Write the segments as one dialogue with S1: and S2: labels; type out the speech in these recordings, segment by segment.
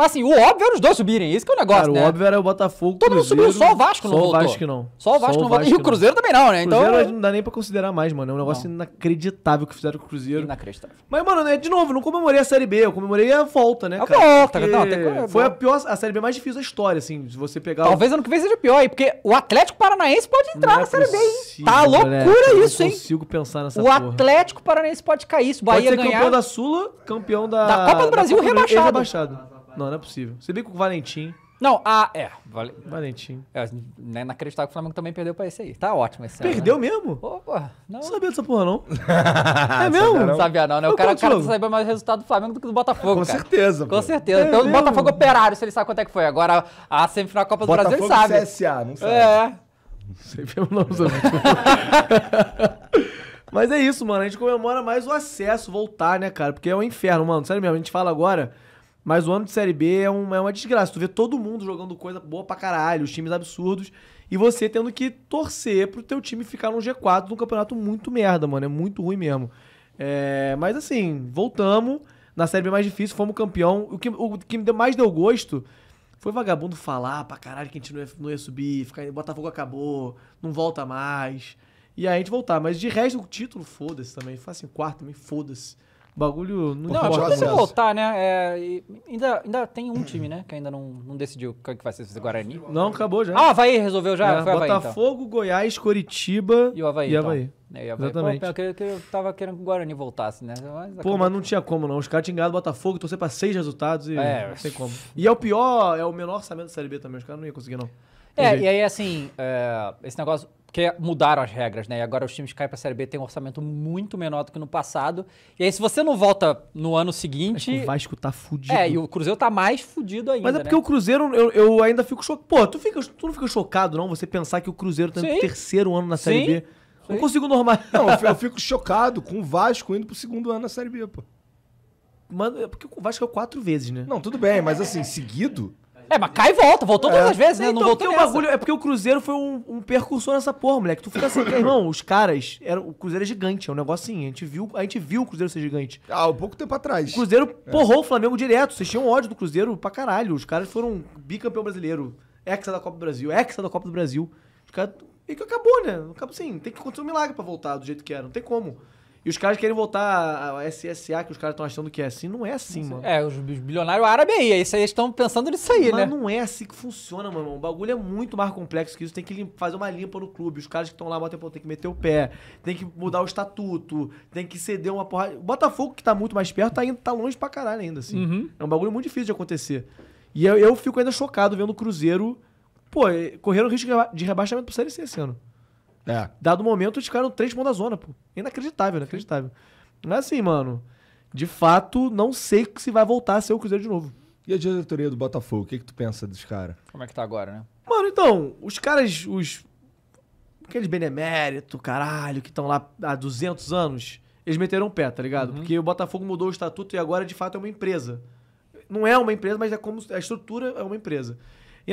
S1: Mas assim, o óbvio era os dois subirem. Isso que é o negócio, Cara, né? o óbvio era o Botafogo, Todo mundo subiu, só o Vasco não só o voltou. Vasco não. Só o Vasco Só o não voltou. E o não. Cruzeiro também não, né? Então, Cruzeiro
S2: não dá nem pra considerar mais, mano. É um negócio inacreditável que fizeram com o Cruzeiro. inacreditável. Mas, mano, né, de novo, não comemorei a Série B, eu comemorei a volta, né, A cara? volta, Porque não, Foi a pior, a Série B mais difícil da história, assim, se você pegar... Talvez ano que vem seja pior aí, porque o Atlético
S1: Paranaense pode entrar é na Série B, hein? Tá loucura
S2: isso, hein? Não consigo pensar nessa O porra.
S1: Atlético Paranaense pode cair, isso. Bahia pode ser ganhar. campeão da
S2: Sula, campeão da... Da Copa do Brasil rebaixado.
S1: Não, não é possível. Você viu que o Valentim. Não, ah, é. Vale... Valentim. É, não é né, inacreditável que o Flamengo também perdeu pra esse aí. Tá ótimo esse Perdeu ano, né? mesmo? Opa, não. não sabia dessa porra, não. é mesmo? Não sabia, não, né? O cara, o cara tá mais o resultado do Flamengo do que do Botafogo. Com cara. certeza. Com pô. certeza. É então, o Botafogo operário, se ele sabe quanto é que foi. Agora, a semifinal da Copa Botafogo do Brasil, ele sabe. CSA, não sabe. É. Não sei mesmo não, Mas é isso, mano. A gente
S2: comemora mais o acesso, voltar, né, cara? Porque é um inferno, mano. Sério mesmo, a gente fala agora. Mas o ano de Série B é, um, é uma desgraça. Tu vê todo mundo jogando coisa boa pra caralho, os times absurdos. E você tendo que torcer pro teu time ficar no G4 num campeonato muito merda, mano. É muito ruim mesmo. É, mas assim, voltamos. Na Série B é mais difícil, fomos campeão. O que, o que mais deu gosto foi vagabundo falar pra caralho que a gente não ia, não ia subir, ficar, Botafogo acabou, não volta mais. E aí a gente voltar. Mas de resto, o título, foda-se também. Faz assim, quarto também, foda-se bagulho não, não pode é se voltar,
S1: né? É, ainda, ainda tem um time, né? Que ainda não, não decidiu o que é vai ser o Guarani. Não, acabou já. Ah, Havaí resolveu já? É, Foi Havaí, então. Botafogo, então. Goiás, Curitiba e o Havaí. E então. é, o Havaí. Havaí. Exatamente. Pô, eu, queria, eu tava querendo que o Guarani voltasse, né? Mas Pô, mas
S2: não tinha como, não. Os caras tinham ganhado Botafogo, torcer pra seis resultados e é. não sei como.
S1: E é o pior, é o menor orçamento da Série B também. Os caras não iam conseguir, não. É, e aí assim, é, esse negócio. Porque mudaram as regras, né? E agora os times que caem pra Série B têm um orçamento muito menor do que no passado. E aí, se você não volta no ano seguinte. o Vasco tá fudido. É, e o Cruzeiro tá mais fudido ainda. Mas é porque né? o Cruzeiro,
S2: eu, eu ainda fico chocado. Pô, tu, fica, tu não fica chocado, não? Você pensar que o Cruzeiro tá indo pro terceiro ano na Série Sim. B. Não consigo normal. Não, eu fico chocado com o Vasco indo pro segundo ano na Série B, pô. Mano, é porque o Vasco é quatro vezes, né? Não, tudo bem, mas assim, seguido. É, mas cai e volta.
S1: Voltou é. todas as vezes, né? Então, não voltou nessa. Bagulho, é porque o
S2: Cruzeiro foi um, um percursor nessa porra, moleque. Tu fica assim, irmão, os caras... Era, o Cruzeiro é gigante, é um negócio assim. A gente, viu, a gente viu o Cruzeiro ser gigante. Ah, um pouco tempo atrás. O Cruzeiro é. porrou o Flamengo direto. Vocês tinham ódio do Cruzeiro pra caralho. Os caras foram bicampeão brasileiro, hexa da Copa do Brasil, hexa da Copa do Brasil. Os caras... E que acabou, né? Acabou assim. Tem que acontecer um milagre pra voltar do jeito que era. É, não tem como os caras querem voltar a SSA, que os caras estão achando que é assim. Não é assim, não mano. É, os bilionários árabes aí, eles
S1: estão pensando nisso aí, Mas né? não
S2: é assim que funciona, mano. O bagulho é muito mais complexo que isso. Tem que fazer uma limpa no clube. Os caras que estão lá, tempo tem que meter o pé, tem que mudar o estatuto, tem que ceder uma porrada. O Botafogo, que tá muito mais perto, tá, indo, tá longe pra caralho ainda, assim. Uhum. É um bagulho muito difícil de acontecer. E eu, eu fico ainda chocado vendo o Cruzeiro. Pô, correram risco de rebaixamento pro Série C esse ano. É. Dado o momento, eles ficaram três pontos da zona, pô. Inacreditável, inacreditável. Não é assim, mano. De fato, não sei se vai voltar a ser o Cruzeiro de novo. E a
S1: diretoria do Botafogo, o que, que tu pensa dos caras? Como é que tá agora, né?
S2: Mano, então, os caras, os. Aqueles benemérito, caralho, que estão lá há 200 anos, eles meteram o pé, tá ligado? Uhum. Porque o Botafogo mudou o estatuto e agora, de fato, é uma empresa. Não é uma empresa, mas é como. A estrutura é uma empresa.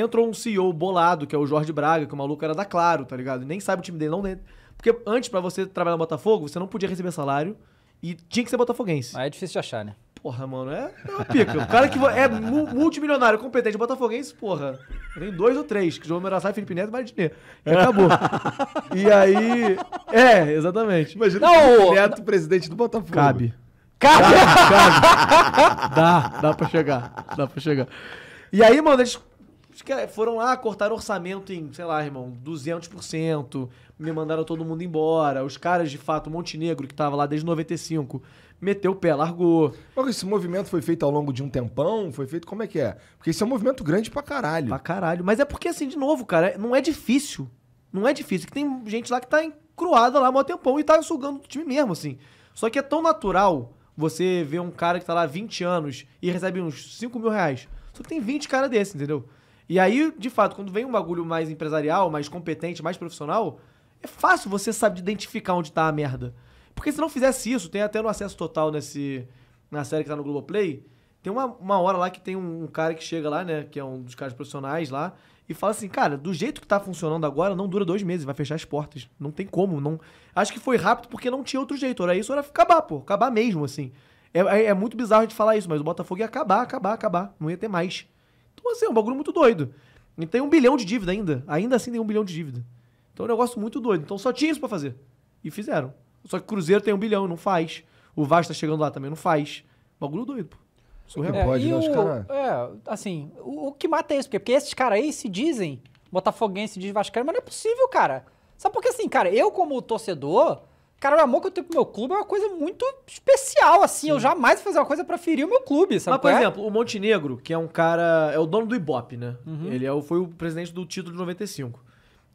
S2: Entrou um CEO bolado, que é o Jorge Braga, que o maluco era da Claro, tá ligado? Nem sabe o time dele, não dentro. Porque antes, para você trabalhar no Botafogo, você não podia receber salário e tinha que ser botafoguense. Mas é difícil de achar, né? Porra, mano, é, é uma pica. O cara que é multimilionário, competente, botafoguense, porra. Tem dois ou três, que João Mirassai, Felipe Neto e Maridinê. Né, e acabou. e aí... É, exatamente. Imagina não, o Felipe Neto, presidente do Botafogo. Cabe. Cabe! Cabe, cabe. dá, dá pra chegar. Dá pra chegar. E aí, mano, eles é, foram lá, cortaram orçamento em, sei lá, irmão, 200%, me mandaram todo mundo embora. Os caras, de fato, Montenegro, que tava lá desde 95, meteu o pé, largou. Mas esse movimento foi feito ao longo de um tempão? Foi feito como é que é? Porque esse é um movimento grande pra caralho. Pra caralho. Mas é porque, assim, de novo, cara, não é difícil. Não é difícil. Que tem gente lá que tá encruada lá há mó tempão e tá sugando do time mesmo, assim. Só que é tão natural você ver um cara que tá lá 20 anos e recebe uns 5 mil reais. Só que tem 20 caras desses entendeu? E aí, de fato, quando vem um bagulho mais empresarial, mais competente, mais profissional, é fácil você saber identificar onde tá a merda. Porque se não fizesse isso, tem até no acesso total nesse na série que tá no Globoplay, tem uma, uma hora lá que tem um, um cara que chega lá, né, que é um dos caras profissionais lá, e fala assim, cara, do jeito que tá funcionando agora, não dura dois meses, vai fechar as portas. Não tem como, não... Acho que foi rápido porque não tinha outro jeito, era isso, era acabar, pô, acabar mesmo, assim. É, é, é muito bizarro de falar isso, mas o Botafogo ia acabar, acabar, acabar, não ia ter mais. Então, assim, é um bagulho muito doido. E tem um bilhão de dívida ainda. Ainda assim tem um bilhão de dívida. Então é um negócio muito doido. Então só tinha isso pra fazer. E fizeram. Só que Cruzeiro tem um bilhão, não faz. O Vasco tá chegando lá também, não faz. Bagulho doido, pô. Surreal. É, né,
S1: É, assim, o, o, que mata é isso. Porque, porque esses caras aí se dizem botafoguense, diz vascaíno, mas não é possível, cara. Sabe por que assim, cara, eu como torcedor, Cara, o amor que eu tenho pro meu clube é uma coisa muito especial, assim. Sim. Eu jamais vou fazer uma coisa pra ferir o meu clube, sabe? Mas, por é? exemplo, o
S2: Montenegro, que é um cara. É o dono do Ibope, né? Uhum. Ele é, foi o presidente do título de 95.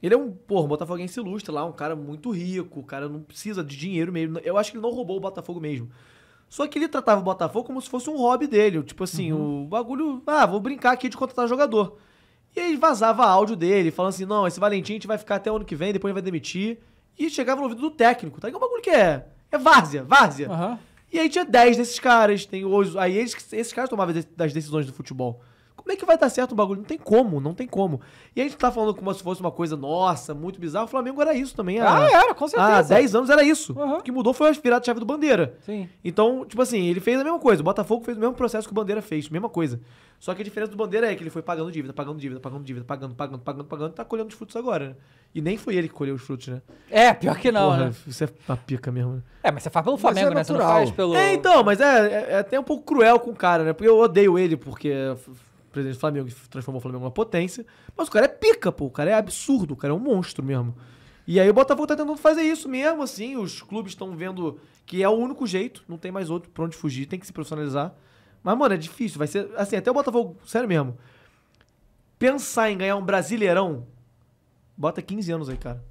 S2: Ele é um, porra, um botafoguense ilustre lá, um cara muito rico, o cara não precisa de dinheiro mesmo. Eu acho que ele não roubou o Botafogo mesmo. Só que ele tratava o Botafogo como se fosse um hobby dele. Tipo assim, uhum. o bagulho. Ah, vou brincar aqui de contratar jogador. E aí vazava áudio dele, falando assim: não, esse Valentim a gente vai ficar até o ano que vem, depois gente vai demitir e chegava no ouvido do técnico, tá? Que é um bagulho que é. É várzea, várzea. Uhum. E aí tinha 10 desses caras. Tem hoje, aí eles, esses caras tomavam das decisões do futebol. Como é que vai dar certo o bagulho? Não tem como, não tem como. E a gente tá falando como se fosse uma coisa, nossa, muito bizarra. O Flamengo era isso também. Era, ah, era, com certeza. Há 10 anos era isso. Uhum. O que mudou foi o virada-chave do Bandeira. Sim. Então, tipo assim, ele fez a mesma coisa. O Botafogo fez o mesmo processo que o Bandeira fez, mesma coisa. Só que a diferença do Bandeira é que ele foi pagando dívida, pagando dívida, pagando dívida, pagando, pagando, pagando, pagando, e tá colhendo os frutos agora, né? E nem foi ele que colheu os frutos, né? É, pior que não, Porra, né? Isso é uma pica mesmo. É, mas você faz pelo Flamengo, é né? Você não faz pelo... É, então, mas é, é, é até um pouco cruel com o cara, né? Porque eu odeio ele, porque presidente do Flamengo, que transformou o Flamengo numa potência. Mas o cara é pica, pô. O cara é absurdo, o cara é um monstro mesmo. E aí o Botafogo tá tentando fazer isso mesmo, assim. Os clubes estão vendo que é o único jeito, não tem mais outro pra onde fugir, tem que se profissionalizar. Mas, mano, é difícil. Vai ser. Assim, até o Botafogo, sério mesmo. Pensar em ganhar um brasileirão, bota 15
S1: anos aí, cara.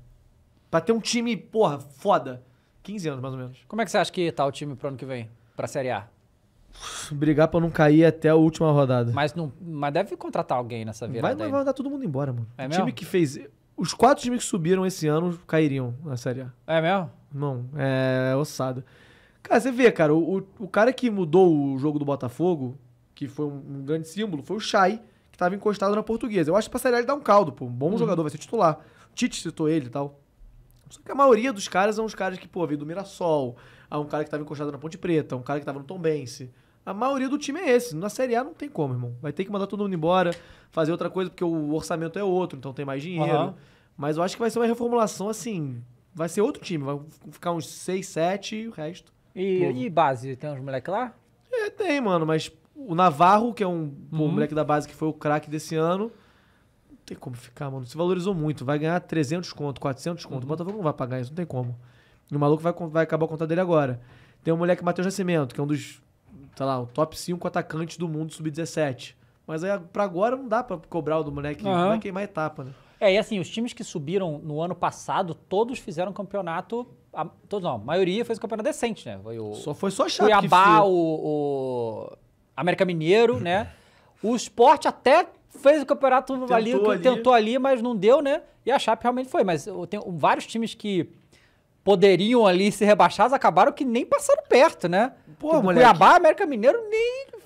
S1: Pra ter um time, porra, foda. 15 anos, mais ou menos. Como é que você acha que tá o time pro ano que vem? Pra Série A?
S2: brigar pra não cair até a última rodada.
S1: Mas, não, mas deve contratar alguém nessa virada. Vai, vai mandar
S2: todo mundo embora, mano. É o mesmo? time que fez. Os quatro times que subiram esse ano cairiam na Série A. É mesmo? Não, é ossado. Cara, você vê, cara, o, o cara que mudou o jogo do Botafogo, que foi um, um grande símbolo, foi o Chay, que tava encostado na portuguesa. Eu acho que pra Série A ele dá um caldo, pô. Um bom uhum. jogador, vai ser titular. Tite citou ele e tal. Só que a maioria dos caras são os caras que, pô, veio do Mirassol, há um cara que tava encostado na Ponte Preta, um cara que tava no Tombense. A maioria do time é esse. Na Série A não tem como, irmão. Vai ter que mandar todo mundo embora, fazer outra coisa, porque o orçamento é outro, então tem mais dinheiro. Uhum. Mas eu acho que vai ser uma reformulação assim. Vai ser outro time. Vai ficar uns 6, 7 e o resto. E, e, base? Tem uns moleques lá? É, tem, mano. Mas o Navarro, que é um uhum. moleque da base que foi o craque desse ano, tem como ficar, mano. Se valorizou muito. Vai ganhar 300 conto, 400 conto. Uhum. O Botafogo não vai pagar isso, não tem como. E o maluco vai, vai acabar o contrato dele agora. Tem um moleque, Matheus Nascimento, que é um dos, sei lá, o top 5 atacantes do mundo sub-17.
S1: Mas aí, pra agora não dá pra cobrar o do moleque, uhum. vai queimar a etapa, né? É, e assim, os times que subiram no ano passado, todos fizeram campeonato. A, todos não, a maioria fez um campeonato decente, né? Foi o, só foi só chato. Cuiabá, o, o América Mineiro, né? O esporte até fez o campeonato tentou ali, ali, tentou ali, mas não deu, né? E a Chape realmente foi. Mas tem vários times que poderiam ali ser rebaixados, acabaram que nem passaram perto, né? Pô, tipo, moleque. Cuiabá, América Mineiro, nem